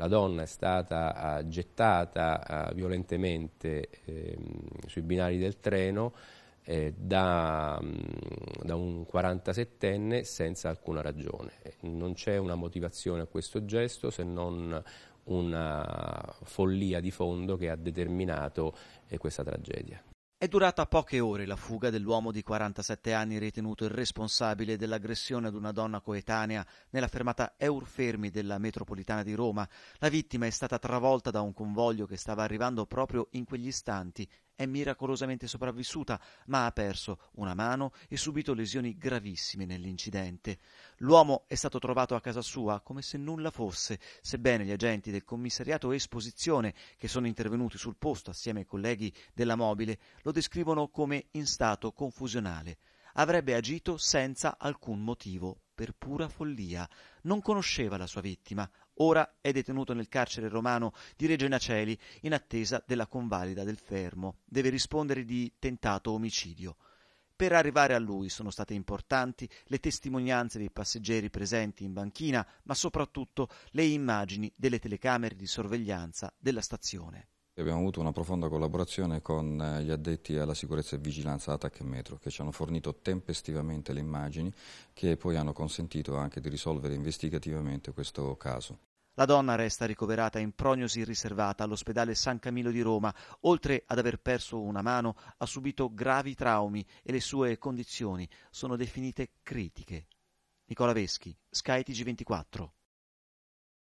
la donna è stata ah, gettata ah, violentemente ehm, sui binari del treno eh, da, mm, da, un 47enne senza alcuna ragione. Eh, non c'è una motivazione a questo gesto se non una follia di fondo che ha determinato eh, questa tragedia. È durata poche ore la fuga dell'uomo di 47 anni ritenuto il responsabile dell'aggressione ad una donna coetanea nella fermata Eurfermi della metropolitana di Roma. La vittima è stata travolta da un convoglio che stava arrivando proprio in quegli istanti è miracolosamente sopravvissuta, ma ha perso una mano e subito lesioni gravissime nell'incidente. L'uomo è stato trovato a casa sua come se nulla fosse, sebbene gli agenti del commissariato Esposizione, che sono intervenuti sul posto assieme ai colleghi della mobile, lo descrivono come in stato confusionale. Avrebbe agito senza alcun motivo per pura follia. Non conosceva la sua vittima. Ora è detenuto nel carcere romano di Reggio Naceli in attesa della convalida del fermo. Deve rispondere di tentato omicidio. Per arrivare a lui sono state importanti le testimonianze dei passeggeri presenti in banchina, ma soprattutto le immagini delle telecamere di sorveglianza della stazione. Abbiamo avuto una profonda collaborazione con eh, gli addetti alla sicurezza e vigilanza Attac e Metro che ci hanno fornito tempestivamente le immagini che poi hanno consentito anche di risolvere investigativamente questo caso. La donna resta ricoverata in prognosi riservata all'ospedale San Camillo di Roma. Oltre ad aver perso una mano, ha subito gravi traumi e le sue condizioni sono definite critiche. Nicola Veschi, Sky TG24.